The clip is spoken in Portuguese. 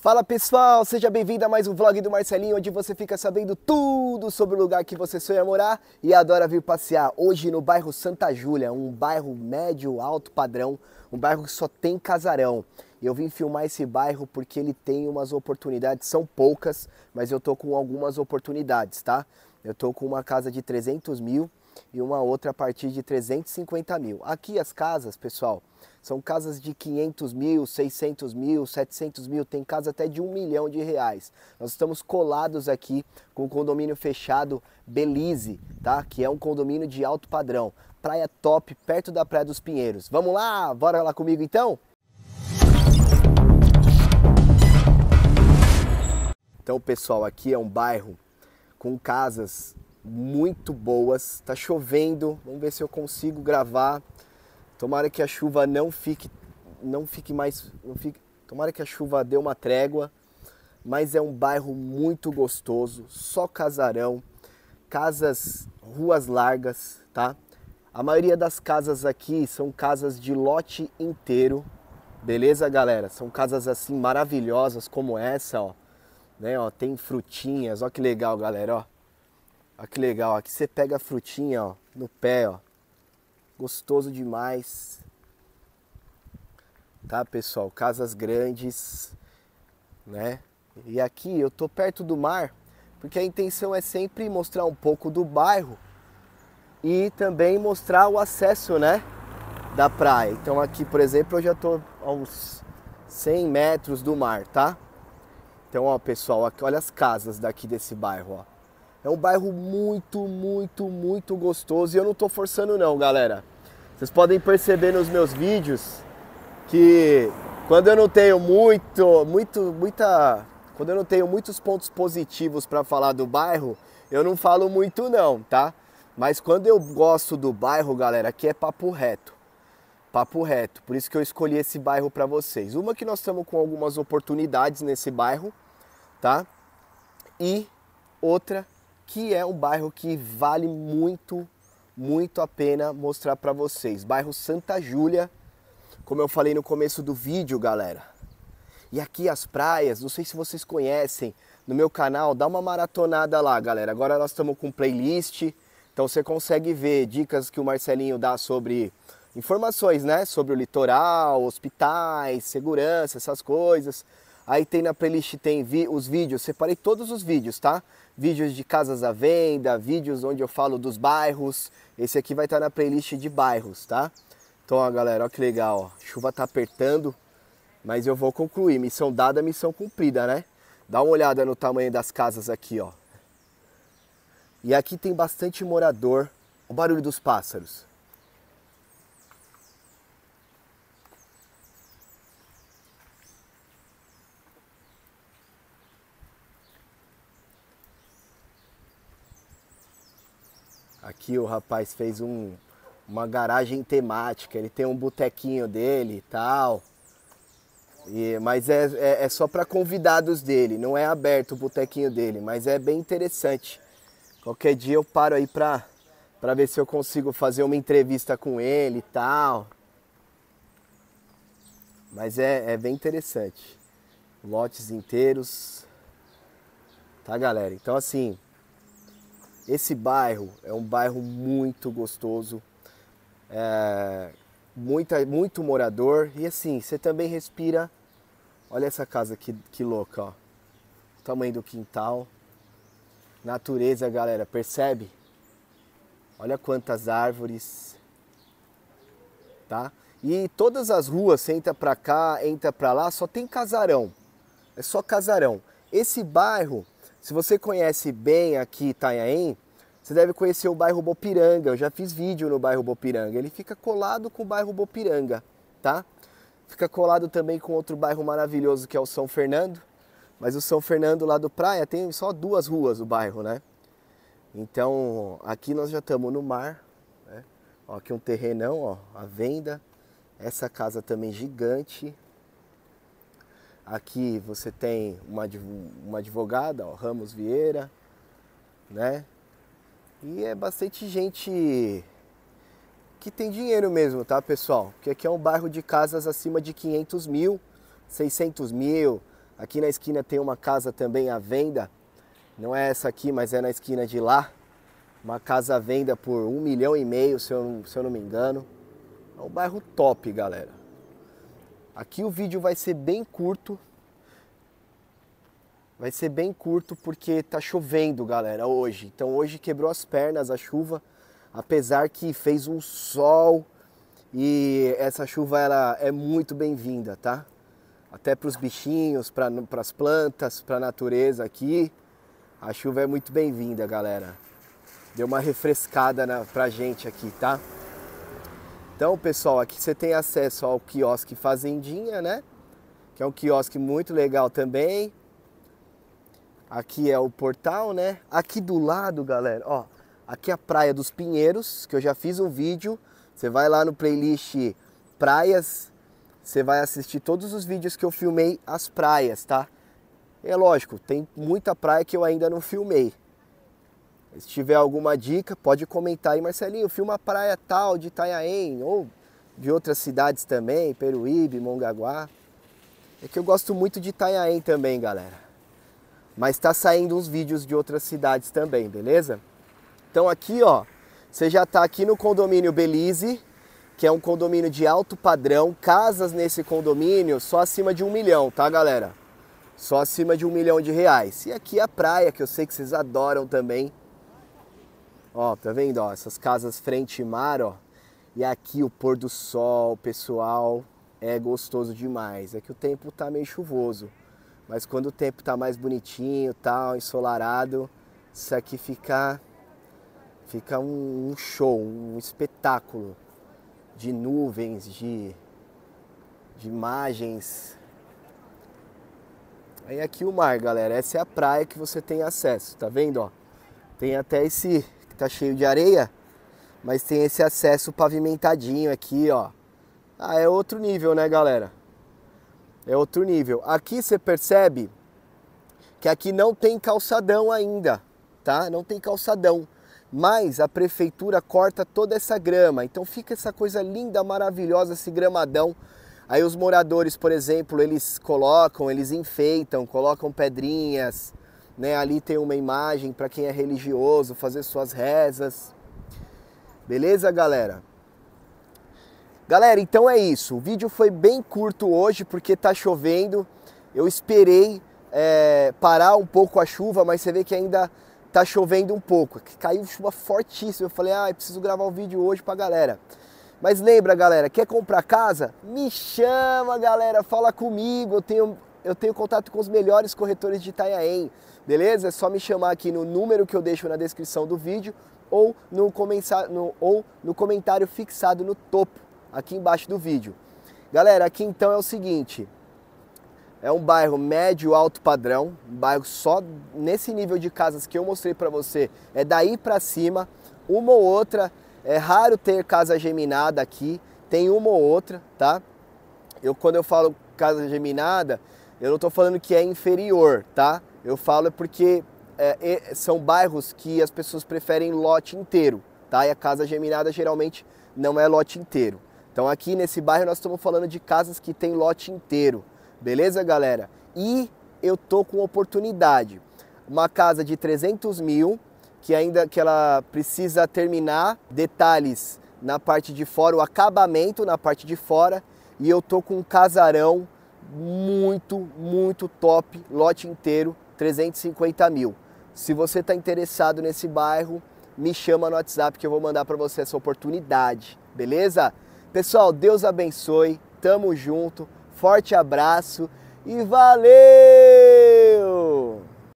Fala pessoal, seja bem-vindo a mais um vlog do Marcelinho, onde você fica sabendo tudo sobre o lugar que você sonha morar e adora vir passear. Hoje no bairro Santa Júlia, um bairro médio alto padrão, um bairro que só tem casarão. Eu vim filmar esse bairro porque ele tem umas oportunidades, são poucas, mas eu tô com algumas oportunidades, tá? Eu tô com uma casa de 300 mil e uma outra a partir de 350 mil. Aqui as casas, pessoal, são casas de 500 mil, 600 mil, 700 mil, tem casa até de um milhão de reais. Nós estamos colados aqui com o condomínio fechado Belize, tá? que é um condomínio de alto padrão. Praia top, perto da Praia dos Pinheiros. Vamos lá? Bora lá comigo então? Então, pessoal, aqui é um bairro com casas muito boas. tá chovendo, vamos ver se eu consigo gravar. Tomara que a chuva não fique, não fique mais, não fique. Tomara que a chuva dê uma trégua. Mas é um bairro muito gostoso, só casarão, casas, ruas largas, tá? A maioria das casas aqui são casas de lote inteiro, beleza, galera? São casas assim maravilhosas como essa, ó. Né, ó, tem frutinhas, ó que legal, galera, ó. Olha que legal, aqui você pega a frutinha ó, no pé, ó. Gostoso demais. Tá, pessoal? Casas grandes, né? E aqui eu tô perto do mar, porque a intenção é sempre mostrar um pouco do bairro e também mostrar o acesso, né, da praia. Então aqui, por exemplo, eu já tô a uns 100 metros do mar, tá? Então, ó, pessoal, aqui, olha as casas daqui desse bairro, ó. É um bairro muito, muito, muito gostoso e eu não estou forçando não, galera. Vocês podem perceber nos meus vídeos que quando eu não tenho muito, muito, muita, quando eu não tenho muitos pontos positivos para falar do bairro, eu não falo muito não, tá? Mas quando eu gosto do bairro, galera, aqui é papo reto. Papo reto. Por isso que eu escolhi esse bairro para vocês. Uma que nós estamos com algumas oportunidades nesse bairro, tá? E outra que é um bairro que vale muito, muito a pena mostrar para vocês. Bairro Santa Júlia, como eu falei no começo do vídeo, galera. E aqui as praias, não sei se vocês conhecem, no meu canal, dá uma maratonada lá, galera. Agora nós estamos com playlist, então você consegue ver dicas que o Marcelinho dá sobre informações, né? Sobre o litoral, hospitais, segurança, essas coisas. Aí tem na playlist tem vi, os vídeos, separei todos os vídeos, tá? Vídeos de casas à venda, vídeos onde eu falo dos bairros. Esse aqui vai estar tá na playlist de bairros, tá? Então, ó, galera, ó que legal, ó. Chuva tá apertando, mas eu vou concluir. Missão dada, missão cumprida, né? Dá uma olhada no tamanho das casas aqui, ó. E aqui tem bastante morador. O barulho dos pássaros. Aqui o rapaz fez um, uma garagem temática, ele tem um botequinho dele e tal. mas é, é, é só para convidados dele, não é aberto o botequinho dele, mas é bem interessante. Qualquer dia eu paro aí para pra ver se eu consigo fazer uma entrevista com ele e tal. Mas é, é bem interessante. Lotes inteiros. Tá, galera? Então, assim, esse bairro é um bairro muito gostoso, é, muita, muito morador e assim, você também respira. Olha essa casa que, que louca, ó. O tamanho do quintal. Natureza, galera, percebe? Olha quantas árvores, tá? E todas as ruas, você entra pra cá, entra pra lá, só tem casarão. É só casarão. Esse bairro se você conhece bem aqui Itanhaém, você deve conhecer o bairro Bopiranga. Eu já fiz vídeo no bairro Bopiranga. Ele fica colado com o bairro Bopiranga, tá? Fica colado também com outro bairro maravilhoso que é o São Fernando. Mas o São Fernando lá do Praia tem só duas ruas o bairro, né? Então aqui nós já estamos no mar. Né? Ó, aqui um terrenão, ó, à venda. Essa casa também gigante, Aqui você tem uma, uma advogada, ó, Ramos Vieira, né? E é bastante gente que tem dinheiro mesmo, tá, pessoal? Porque aqui é um bairro de casas acima de 500 mil, 600 mil. Aqui na esquina tem uma casa também à venda. Não é essa aqui, mas é na esquina de lá. Uma casa à venda por um milhão e meio, se eu, se eu não me engano. É um bairro top, galera. Aqui o vídeo vai ser bem curto. Vai ser bem curto porque tá chovendo, galera, hoje. Então hoje quebrou as pernas a chuva, apesar que fez um sol e essa chuva ela é muito bem-vinda, tá? Até para os bichinhos, para as plantas, para a natureza aqui. A chuva é muito bem-vinda, galera. Deu uma refrescada na, pra gente aqui, tá? Então, pessoal, aqui você tem acesso ao quiosque Fazendinha, né? Que é um quiosque muito legal também. Aqui é o portal, né? Aqui do lado, galera, ó, aqui é a Praia dos Pinheiros, que eu já fiz um vídeo. Você vai lá no playlist Praias, você vai assistir todos os vídeos que eu filmei as praias, tá? É lógico, tem muita praia que eu ainda não filmei, se tiver alguma dica, pode comentar aí, Marcelinho, filma a praia tal de Itanhaém ou de outras cidades também, Peruíbe, Mongaguá. É que eu gosto muito de Itanhaém também, galera. Mas tá saindo uns vídeos de outras cidades também, beleza? Então aqui, ó, você já tá aqui no condomínio Belize, que é um condomínio de alto padrão. Casas nesse condomínio só acima de um milhão, tá, galera? Só acima de um milhão de reais. E aqui é a praia, que eu sei que vocês adoram também. Ó, tá vendo? Ó, essas casas frente mar, ó. E aqui o pôr do sol, pessoal, é gostoso demais. É que o tempo tá meio chuvoso, mas quando o tempo tá mais bonitinho, tal, ensolarado, isso aqui fica fica um show, um espetáculo de nuvens, de de imagens. Aí aqui o mar, galera. Essa é a praia que você tem acesso, tá vendo, ó? Tem até esse tá cheio de areia, mas tem esse acesso pavimentadinho aqui, ó. Ah, é outro nível, né, galera? É outro nível. Aqui você percebe que aqui não tem calçadão ainda, tá? Não tem calçadão. Mas a prefeitura corta toda essa grama, então fica essa coisa linda, maravilhosa, esse gramadão. Aí os moradores, por exemplo, eles colocam, eles enfeitam, colocam pedrinhas, né? Ali tem uma imagem para quem é religioso fazer suas rezas. Beleza, galera? Galera, então é isso. O vídeo foi bem curto hoje porque tá chovendo. Eu esperei é, parar um pouco a chuva, mas você vê que ainda tá chovendo um pouco. É caiu chuva fortíssima. Eu falei, ah, eu preciso gravar o um vídeo hoje pra galera. Mas lembra, galera, quer comprar casa? Me chama, galera, fala comigo. Eu tenho eu tenho contato com os melhores corretores de Itanhaém, beleza? É só me chamar aqui no número que eu deixo na descrição do vídeo ou no, no, ou no comentário fixado no topo, aqui embaixo do vídeo. Galera, aqui então é o seguinte, é um bairro médio alto padrão, um bairro só nesse nível de casas que eu mostrei para você, é daí para cima, uma ou outra, é raro ter casa geminada aqui, tem uma ou outra, tá? Eu quando eu falo casa geminada, eu não estou falando que é inferior, tá? Eu falo é porque é, são bairros que as pessoas preferem lote inteiro, tá? E a casa geminada geralmente não é lote inteiro. Então aqui nesse bairro nós estamos falando de casas que tem lote inteiro, beleza, galera? E eu tô com oportunidade. Uma casa de 300 mil, que ainda que ela precisa terminar detalhes na parte de fora, o acabamento na parte de fora, e eu tô com um casarão muito, muito top, lote inteiro, 350 mil. Se você está interessado nesse bairro, me chama no WhatsApp que eu vou mandar para você essa oportunidade, beleza? Pessoal, Deus abençoe, tamo junto, forte abraço e valeu!